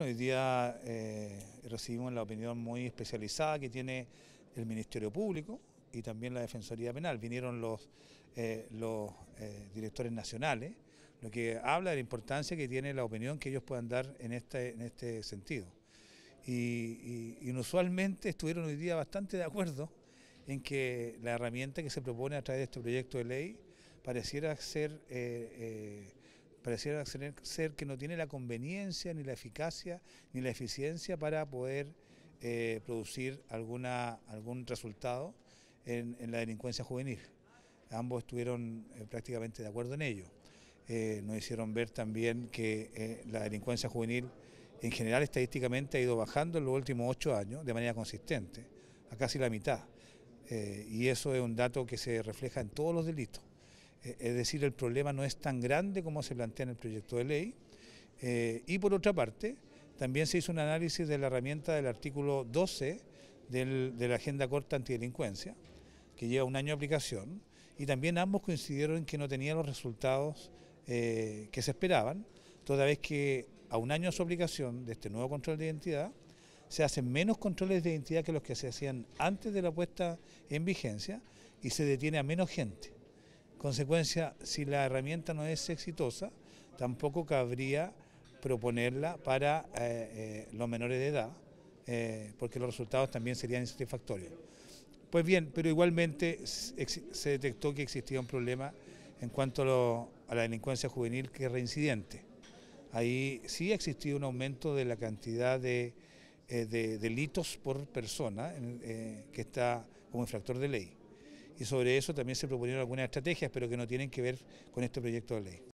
Hoy día eh, recibimos la opinión muy especializada que tiene el Ministerio Público y también la Defensoría Penal. Vinieron los, eh, eh, directores nacionales, lo que habla de la importancia que tiene la opinión que ellos puedan dar en este, este sentido. y inusualmente estuvieron hoy día bastante de acuerdo en que la herramienta que se propone a través de este proyecto de ley pareciera ser pareciera ser que no tiene la conveniencia, ni la eficacia, ni la eficiencia para poder eh, producir alguna, algún resultado en, la delincuencia juvenil. Ambos estuvieron eh, prácticamente de acuerdo en ello. Eh, nos hicieron ver también que la delincuencia juvenil en general estadísticamente ha ido bajando en los últimos ocho años de manera consistente, a casi la mitad. y eso es un dato que se refleja en todos los delitos. Eh, es decir, el problema no es tan grande como se plantea en el proyecto de ley. Eh, y por otra parte, también se hizo un análisis de la herramienta del artículo 12 de la Agenda Corta Antidelincuencia, que lleva un año de aplicación, y también ambos coincidieron en que no tenía los resultados eh, que se esperaban, toda vez que a un año de su aplicación de este nuevo control de identidad, se hacen menos controles de identidad que los que se hacían antes de la puesta en vigencia y se detiene a menos gente. Consecuencia, si la herramienta no es exitosa, tampoco cabría proponerla para eh, eh, los menores de edad, eh, porque los resultados también serían insatisfactorios. Pues bien, pero igualmente se detectó que existía un problema en cuanto a, la delincuencia juvenil que es reincidente. Ahí sí ha existido un aumento de la cantidad de, de delitos por persona que está como infractor de ley y sobre eso también se proponieron algunas estrategias, pero que no tienen que ver con este proyecto de ley.